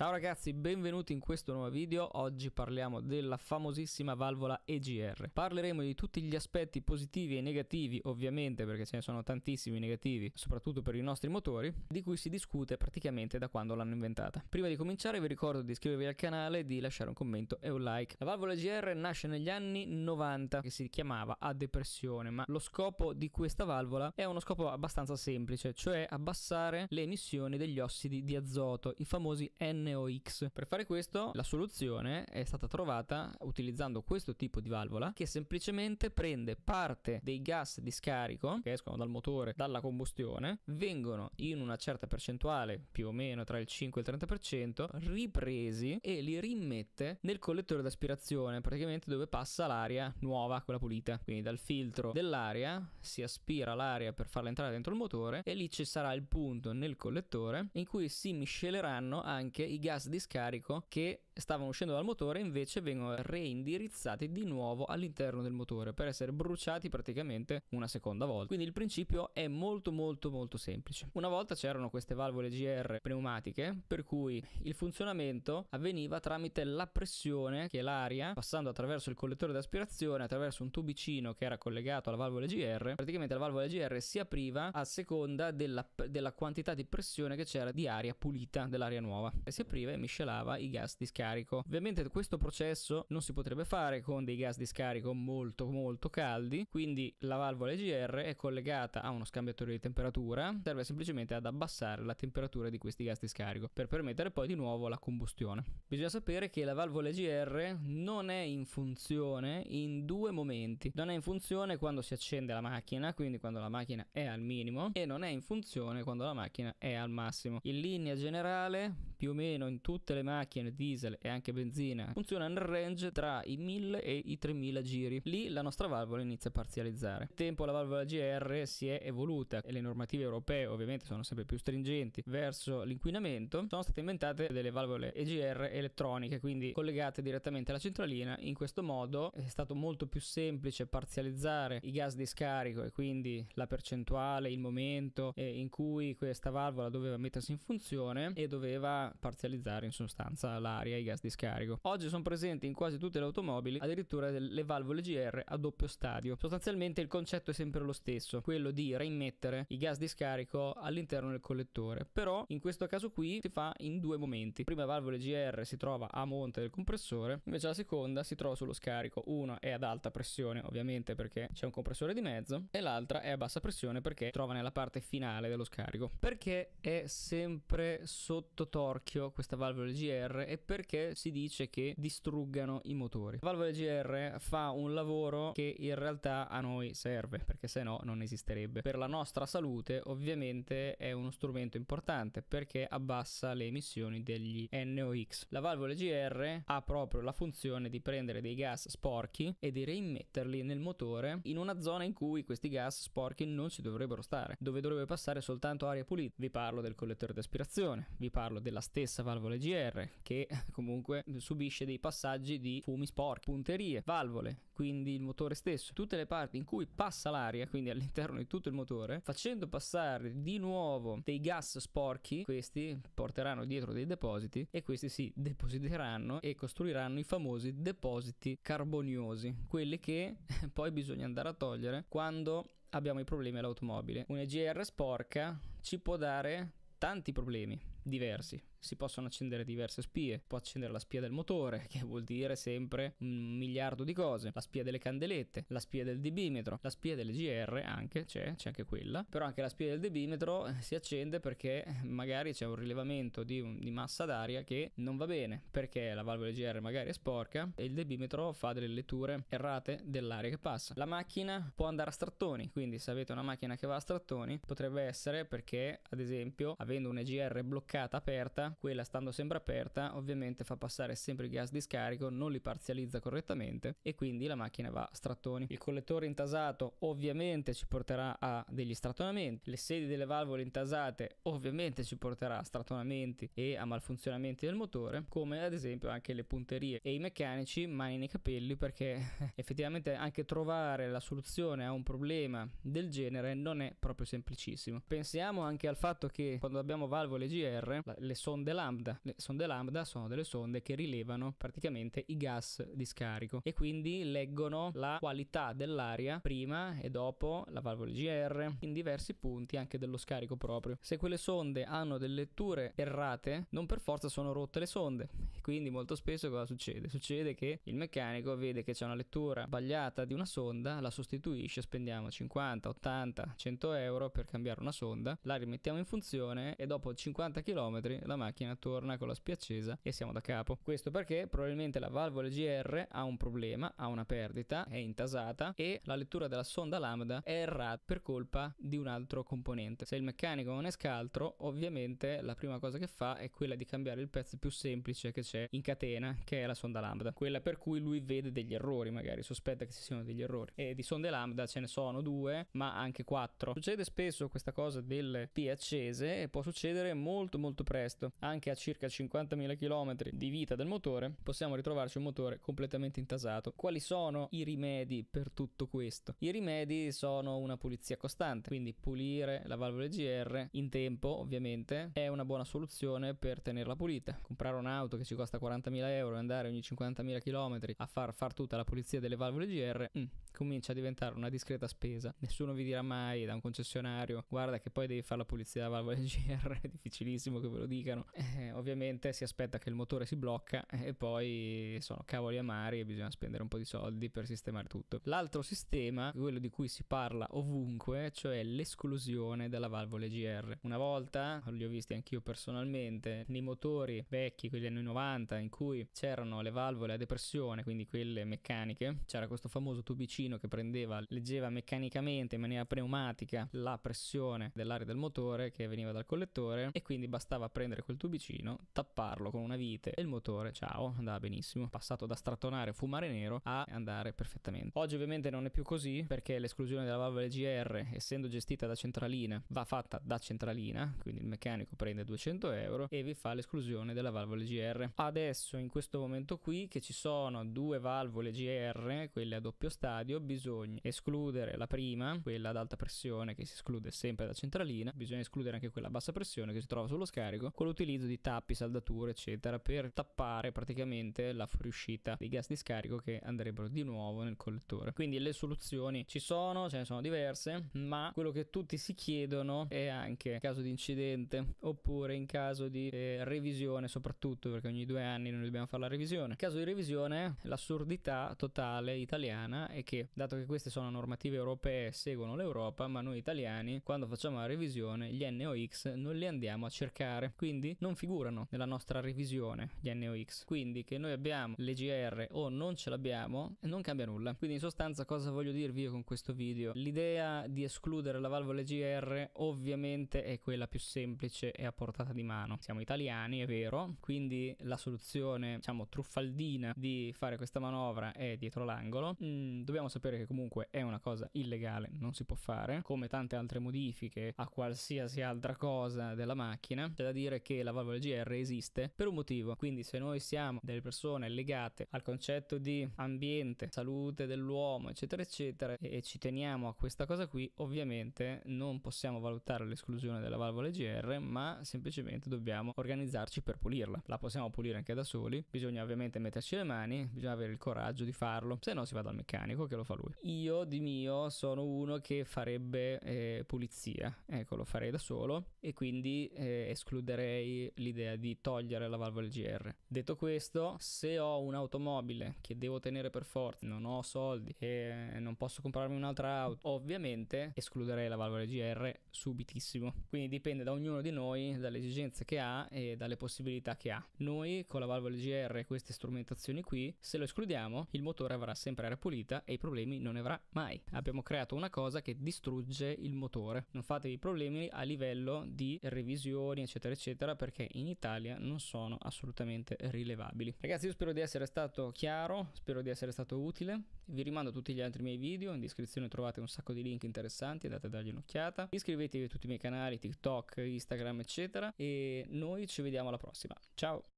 Ciao ragazzi, benvenuti in questo nuovo video. Oggi parliamo della famosissima valvola EGR. Parleremo di tutti gli aspetti positivi e negativi, ovviamente, perché ce ne sono tantissimi negativi, soprattutto per i nostri motori, di cui si discute praticamente da quando l'hanno inventata. Prima di cominciare vi ricordo di iscrivervi al canale, di lasciare un commento e un like. La valvola EGR nasce negli anni 90 che si chiamava a depressione, ma lo scopo di questa valvola è uno scopo abbastanza semplice, cioè abbassare le emissioni degli ossidi di azoto, i famosi N Y Per fare questo la soluzione è stata trovata utilizzando questo tipo di valvola che semplicemente prende parte dei gas di scarico che escono dal motore dalla combustione, vengono in una certa percentuale, più o meno tra il 5 e il 30%, ripresi e li rimette nel collettore d'aspirazione, praticamente dove passa l'aria nuova, quella pulita. Quindi dal filtro dell'aria si aspira l'aria per farla entrare dentro il motore e lì ci sarà il punto nel collettore in cui si misceleranno anche i gas di scarico che stavano uscendo dal motore invece vengono reindirizzati di nuovo all'interno del motore per essere bruciati praticamente una seconda volta. Quindi il principio è molto molto molto semplice. Una volta c'erano queste valvole GR pneumatiche per cui il funzionamento avveniva tramite la pressione che l'aria passando attraverso il collettore di aspirazione attraverso un tubicino che era collegato alla valvola GR, praticamente la valvola GR si apriva a seconda della, della quantità di pressione che c'era di aria pulita dell'aria nuova. E si si apriva e miscelava i gas di scarico. Ovviamente questo processo non si potrebbe fare con dei gas di scarico molto molto caldi, quindi la valvola EGR è collegata a uno scambiatore di temperatura, serve semplicemente ad abbassare la temperatura di questi gas di scarico per permettere poi di nuovo la combustione. Bisogna sapere che la valvola EGR non è in funzione in due momenti. Non è in funzione quando si accende la macchina, quindi quando la macchina è al minimo, e non è in funzione quando la macchina è al massimo. In linea generale più o meno in tutte le macchine diesel e anche benzina funziona nel range tra i 1000 e i 3000 giri. Lì la nostra valvola inizia a parzializzare. Nel tempo la valvola GR si è evoluta e le normative europee ovviamente sono sempre più stringenti verso l'inquinamento. Sono state inventate delle valvole EGR elettroniche, quindi collegate direttamente alla centralina. In questo modo è stato molto più semplice parzializzare i gas di scarico e quindi la percentuale, il momento eh, in cui questa valvola doveva mettersi in funzione e doveva parzializzare in sostanza l'aria e i gas di scarico. Oggi sono presenti in quasi tutte le automobili addirittura le valvole GR a doppio stadio. Sostanzialmente il concetto è sempre lo stesso, quello di reimmettere i gas di scarico all'interno del collettore, però in questo caso qui si fa in due momenti. Prima valvole GR si trova a monte del compressore, invece la seconda si trova sullo scarico. Una è ad alta pressione, ovviamente perché c'è un compressore di mezzo, e l'altra è a bassa pressione perché trova nella parte finale dello scarico. Perché è sempre sotto torque d'orchio queste valvole GR e perché si dice che distruggano i motori. La valvole GR fa un lavoro che in realtà a noi serve perché se no non esisterebbe. Per la nostra salute ovviamente è uno strumento importante perché abbassa le emissioni degli NOx. La valvola GR ha proprio la funzione di prendere dei gas sporchi e di reimmetterli nel motore in una zona in cui questi gas sporchi non ci dovrebbero stare, dove dovrebbe passare soltanto aria pulita. Vi parlo del collettore d'aspirazione, vi parlo della stessa valvola GR che comunque subisce dei passaggi di fumi sporchi, punterie, valvole, quindi il motore stesso, tutte le parti in cui passa l'aria, quindi all'interno di tutto il motore, facendo passare di nuovo dei gas sporchi, questi porteranno dietro dei depositi e questi si depositeranno e costruiranno i famosi depositi carboniosi, quelli che poi bisogna andare a togliere quando abbiamo i problemi all'automobile. Una EGR sporca ci può dare tanti problemi diversi. Si possono accendere diverse spie, può accendere la spia del motore, che vuol dire sempre un miliardo di cose, la spia delle candelette, la spia del debimetro, la spia delle GR anche, c'è, c'è anche quella, però anche la spia del debimetro eh, si accende perché eh, magari c'è un rilevamento di, un, di massa d'aria che non va bene, perché la valvola GR magari è sporca e il debimetro fa delle letture errate dell'aria che passa. La macchina può andare a strattoni, quindi se avete una macchina che va a strattoni potrebbe essere perché ad esempio avendo un EGR bloccato bloccata aperta, quella stando sempre aperta ovviamente fa passare sempre il gas di scarico, non li parzializza correttamente e quindi la macchina va a strattoni. Il collettore intasato ovviamente ci porterà a degli strattonamenti, le sedi delle valvole intasate ovviamente ci porterà a strattonamenti e a malfunzionamenti del motore, come ad esempio anche le punterie e i meccanici mani nei capelli perché effettivamente anche trovare la soluzione a un problema del genere non è proprio semplicissimo. Pensiamo anche al fatto che quando abbiamo valvole GR Terre, le sonde lambda. Le sonde lambda sono delle sonde che rilevano praticamente i gas di scarico e quindi leggono la qualità dell'aria prima e dopo la valvola GR in diversi punti anche dello scarico proprio. Se quelle sonde hanno delle letture errate, non per forza sono rotte le sonde. Quindi molto spesso cosa succede? Succede che il meccanico vede che c'è una lettura sbagliata di una sonda, la sostituisce, spendiamo 50, 80, 100 euro per cambiare una sonda, la rimettiamo in funzione e dopo 50 km km, la macchina torna con la spia accesa e siamo da capo. Questo perché probabilmente la valvola GR ha un problema, ha una perdita, è intasata e la lettura della sonda lambda è errata per colpa di un altro componente. Se il meccanico non è scaltro, ovviamente la prima cosa che fa è quella di cambiare il pezzo più semplice che c'è in catena, che è la sonda lambda, quella per cui lui vede degli errori, magari sospetta che ci siano degli errori. E di sonde lambda ce ne sono due, ma anche quattro. Succede spesso questa cosa delle del accese e può succedere molto molto presto, anche a circa 50.000 km di vita del motore, possiamo ritrovarci un motore completamente intasato. Quali sono i rimedi per tutto questo? I rimedi sono una pulizia costante, quindi pulire la valvola GR in tempo, ovviamente, è una buona soluzione per tenerla pulita. Comprare un'auto che ci costa 40.000 euro e andare ogni 50.000 km a far, far tutta la pulizia delle valvole GR, mm, comincia a diventare una discreta spesa. Nessuno vi dirà mai da un concessionario, guarda che poi devi fare la pulizia della valvola GR, è difficilissimo che ve lo dicano. Eh, ovviamente si aspetta che il motore si blocca e poi sono cavoli amari e bisogna spendere un po' di soldi per sistemare tutto. L'altro sistema, quello di cui si parla ovunque, cioè l'esclusione della valvola GR. Una volta, li ho visti anch'io personalmente, nei motori vecchi, quelli anni 90, in cui c'erano le valvole a depressione, quindi quelle meccaniche, c'era questo famoso tubicino mancino che prendeva, leggeva meccanicamente in maniera pneumatica la pressione dell'aria del motore che veniva dal collettore e quindi bastava prendere quel tubicino, tapparlo con una vite e il motore, ciao, andava benissimo. Passato da stratonare fumare nero a andare perfettamente. Oggi ovviamente non è più così perché l'esclusione della valvola GR, essendo gestita da centralina, va fatta da centralina, quindi il meccanico prende 200 euro e vi fa l'esclusione della valvola GR. Adesso in questo momento qui che ci sono due valvole GR, quelle a doppio stadio, di bisogna escludere la prima, quella ad alta pressione che si esclude sempre da centralina, bisogna escludere anche quella a bassa pressione che si trova sullo scarico, con l'utilizzo di tappi, saldature, eccetera, per tappare praticamente la fuoriuscita dei gas di scarico che andrebbero di nuovo nel collettore. Quindi le soluzioni ci sono, ce ne sono diverse, ma quello che tutti si chiedono è anche in caso di incidente oppure in caso di eh, revisione, soprattutto perché ogni due anni noi dobbiamo fare la revisione. In caso di revisione, l'assurdità totale italiana è che dato che queste sono normative europee, seguono l'Europa, ma noi italiani, quando facciamo la revisione, gli NOx non li andiamo a cercare, quindi non figurano nella nostra revisione gli NOx. Quindi che noi abbiamo l'EGR o non ce l'abbiamo, non cambia nulla. Quindi in sostanza cosa voglio dirvi io con questo video? L'idea di escludere la valvola EGR ovviamente è quella più semplice e a portata di mano. Siamo italiani, è vero, quindi la soluzione, diciamo, truffaldina di fare questa manovra è dietro l'angolo. Mm, dobbiamo sapere che comunque è una cosa illegale, non si può fare, come tante altre modifiche a qualsiasi altra cosa della macchina, c'è da dire che la valvola GR esiste per un motivo, quindi se noi siamo delle persone legate al concetto di ambiente, salute dell'uomo, eccetera, eccetera, e ci teniamo a questa cosa qui, ovviamente non possiamo valutare l'esclusione della valvola GR, ma semplicemente dobbiamo organizzarci per pulirla. La possiamo pulire anche da soli, bisogna ovviamente metterci le mani, bisogna avere il coraggio di farlo, se no si va dal meccanico che lo lo fa lui. Io di mio sono uno che farebbe eh, pulizia, ecco, lo farei da solo e quindi eh, escluderei l'idea di togliere la valvola GR. Detto questo, se ho un'automobile che devo tenere per forza, non ho soldi e non posso comprarmi un'altra auto, ovviamente escluderei la valvola GR subitissimo. Quindi dipende da ognuno di noi, dalle esigenze che ha e dalle possibilità che ha. Noi con la valvola GR e queste strumentazioni qui, se lo escludiamo, il motore avrà sempre aria pulita e i problemi problemi non ne avrà mai. Abbiamo creato una cosa che distrugge il motore. Non fatevi problemi a livello di revisioni, eccetera, eccetera, perché in Italia non sono assolutamente rilevabili. Ragazzi, io spero di essere stato chiaro, spero di essere stato utile. Vi rimando a tutti gli altri miei video, in descrizione trovate un sacco di link interessanti, andate a dargli un'occhiata. Iscrivetevi a tutti i miei canali, TikTok, Instagram, eccetera. E noi ci vediamo alla prossima. Ciao!